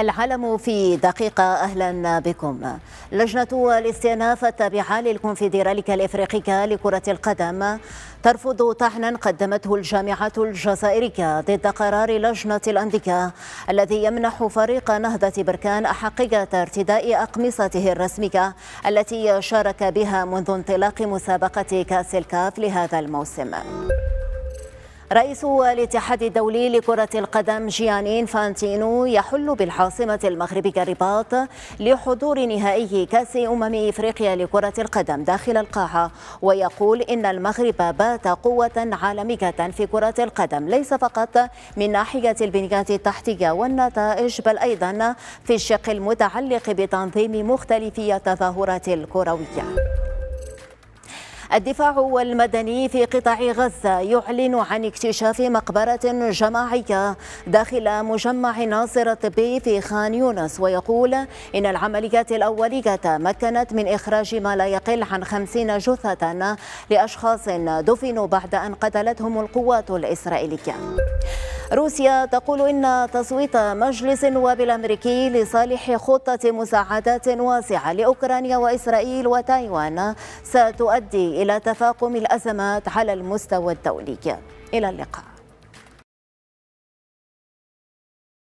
العلم في دقيقة أهلا بكم لجنة الاستئناف التابعة للكونفدرالية الإفريقية لكرة القدم ترفض طعنا قدمته الجامعة الجزائرية ضد قرار لجنة الأندية الذي يمنح فريق نهضة بركان أحقية ارتداء أقمصته الرسمية التي شارك بها منذ انطلاق مسابقة كأس الكاف لهذا الموسم رئيس الاتحاد الدولي لكرة القدم جياني فانتينو يحل بالعاصمة المغربية الرباط لحضور نهائي كأس أمم إفريقيا لكرة القدم داخل القاعة ويقول إن المغرب بات قوة عالمية في كرة القدم ليس فقط من ناحية البنية التحتية والنتائج بل أيضا في الشق المتعلق بتنظيم مختلف التظاهرات الكروية الدفاع والمدني في قطاع غزة يعلن عن اكتشاف مقبرة جماعية داخل مجمع ناصر الطبي في خان يونس ويقول إن العمليات الأولية تمكنت من إخراج ما لا يقل عن خمسين جثة لأشخاص دفنوا بعد أن قتلتهم القوات الإسرائيلية روسيا تقول إن تصويت مجلس النواب الأمريكي لصالح خطة مساعدات واسعة لأوكرانيا وإسرائيل وتايوان ستؤدي إلى تفاقم الأزمات على المستوى الدولي إلى اللقاء